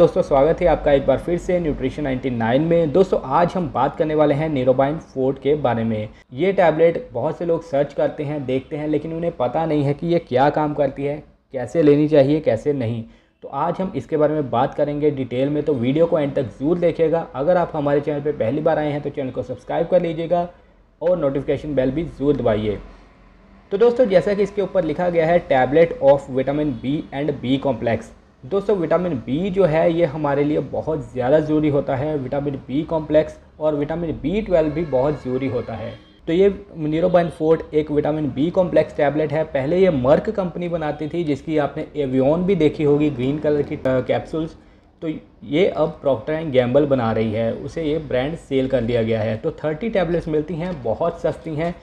दोस्तों स्वागत है आपका एक बार फिर से न्यूट्रिशन 99 में दोस्तों आज हम बात करने वाले हैं नीरोबाइन फोर्ट के बारे में ये टैबलेट बहुत से लोग सर्च करते हैं देखते हैं लेकिन उन्हें पता नहीं है कि ये क्या काम करती है कैसे लेनी चाहिए कैसे नहीं तो आज हम इसके बारे में बात करेंगे डिटेल में तो वीडियो को एंड तक जरूर देखिएगा अगर आप हमारे चैनल पर पहली बार आए हैं तो चैनल को सब्सक्राइब कर लीजिएगा और नोटिफिकेशन बेल भी ज़रूर दबाइए तो दोस्तों जैसा कि इसके ऊपर लिखा गया है tablet of vitamin B and B complex दोस्तों विटामिन बी जो है ये हमारे लिए बहुत ज़्यादा ज़रूरी होता है विटामिन बी कॉम्प्लेक्स और विटामिन बी ट्वेल्व भी बहुत ज़रूरी होता है तो ये न्यूरोबाइन फोर्ट एक विटामिन बी कॉम्प्लेक्स टैबलेट है पहले ये मर्क कंपनी बनाती थी जिसकी आपने एवियन भी देखी होगी ग्रीन कलर की कैप्सूल्स तो ये अब प्रॉक्टर एंड गैम्बल बना रही है उसे ये ब्रांड सेल कर दिया गया है तो थर्टी टैबलेट्स मिलती हैं बहुत सस्ती हैं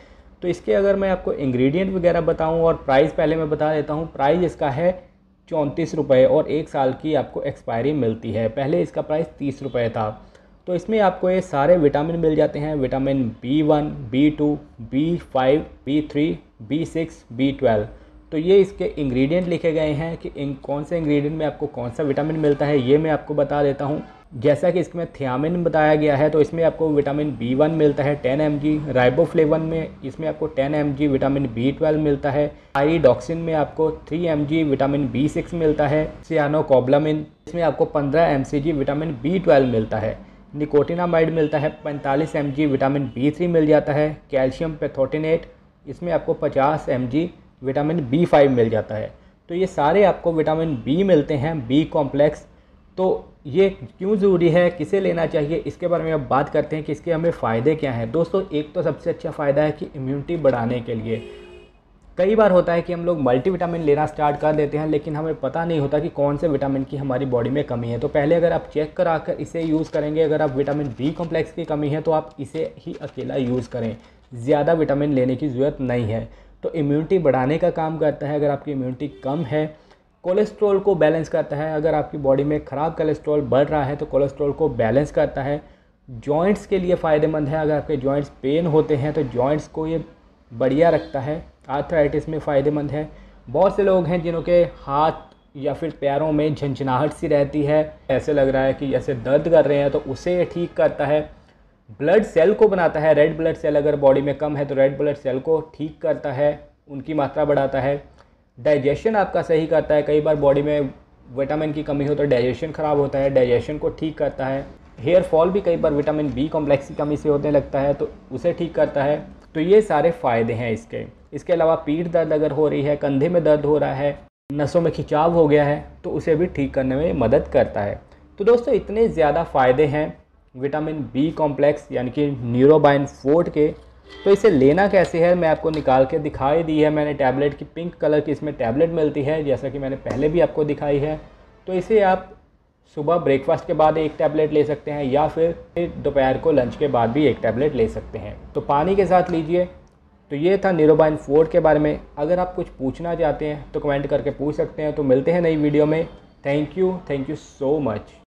तो इसके अगर मैं आपको इंग्रेडिएंट वगैरह बताऊं और प्राइस पहले मैं बता देता हूं प्राइस इसका है चौंतीस रुपये और एक साल की आपको एक्सपायरी मिलती है पहले इसका प्राइस तीस रुपये था तो इसमें आपको ये सारे विटामिन मिल जाते हैं vitamin B one B two B five B three B six B twelve तो ये इसके इंग्रेडिएंट लिखे गए हैं कि इन कौन से इंग्रेडिएंट में आपको कौन सा विटामिन मिलता है ये मैं आपको बता देता हूँ जैसा कि इसमें थियामिन बताया गया है तो इसमें आपको विटामिन बी वन मिलता है टेन एम जी राइबोफ्लेवन में इसमें आपको ten M G vitamin B twelve मिलता है आईडॉक्सिन में आपको three M G vitamin B six मिलता है सियानोकॉब्लामिन इसमें आपको पंद्रह M C G vitamin B twelve मिलता है निकोटिनामाइड मिलता है पैंतालीस M G vitamin B three मिल जाता है कैल्शियम पेथोटिनेट इसमें आपको पचास M G vitamin B five मिल जाता है तो ये सारे आपको विटामिन बी मिलते हैं बी कॉम्प्लेक्स तो ये क्यों ज़रूरी है किसे लेना चाहिए इसके बारे में अब बात करते हैं कि इसके हमें फ़ायदे क्या हैं दोस्तों एक तो सबसे अच्छा फ़ायदा है कि इम्यूनिटी बढ़ाने के लिए कई बार होता है कि हम लोग मल्टीविटामिन लेना स्टार्ट कर देते हैं लेकिन हमें पता नहीं होता कि कौन से विटामिन की हमारी बॉडी में कमी है तो पहले अगर आप चेक करा कर इसे यूज़ करेंगे अगर आप विटामिन बी कॉम्प्लेक्स की कमी है तो आप इसे ही अकेला यूज़ करें ज़्यादा विटामिन लेने की ज़रूरत नहीं है तो इम्यूनिटी बढ़ाने का काम करता है अगर आपकी इम्यूनिटी कम है कोलेस्ट्रॉल को बैलेंस करता है अगर आपकी बॉडी में ख़राब कोलेस्ट्रॉल बढ़ रहा है तो कोलेस्ट्रॉल को बैलेंस करता है जॉइंट्स के लिए फ़ायदेमंद है अगर आपके जॉइंट्स पेन होते हैं तो जॉइंट्स को ये बढ़िया रखता है आर्थराइटिस में फ़ायदेमंद है बहुत से लोग हैं जिनके हाथ या फिर पैरों में झंझनाहट सी रहती है ऐसे लग रहा है कि जैसे दर्द कर रहे हैं तो उसे ठीक करता है ब्लड सेल को बनाता है रेड ब्लड सेल अगर बॉडी में कम है तो रेड ब्लड सेल को ठीक करता है उनकी मात्रा बढ़ाता है डाइजेशन आपका सही करता है कई बार बॉडी में विटामिन की कमी हो तो डाइजेशन ख़राब होता है डाइजेशन को ठीक करता है हेयर फॉल भी कई बार विटामिन बी कॉम्प्लेक्स की कमी से होने लगता है तो उसे ठीक करता है तो ये सारे फ़ायदे हैं इसके इसके अलावा पीठ दर्द अगर हो रही है कंधे में दर्द हो रहा है नसों में खिंचाव हो गया है तो उसे भी ठीक करने में मदद करता है तो दोस्तों इतने ज़्यादा फ़ायदे हैं विटामिन बी कॉम्प्लेक्स यानी कि न्यूरोबाइन फोर्ट के तो इसे लेना कैसे है मैं आपको निकाल के दिखाई दी है मैंने टैबलेट की पिंक कलर की इसमें टैबलेट मिलती है जैसा कि मैंने पहले भी आपको दिखाई है तो इसे आप सुबह ब्रेकफास्ट के बाद एक टैबलेट ले सकते हैं या फिर दोपहर को लंच के बाद भी एक टैबलेट ले सकते हैं तो पानी के साथ लीजिए तो ये था निरोबाइन फोर्ड के बारे में अगर आप कुछ पूछना चाहते हैं तो कमेंट करके पूछ सकते हैं तो मिलते हैं नई वीडियो में thank you thank you so much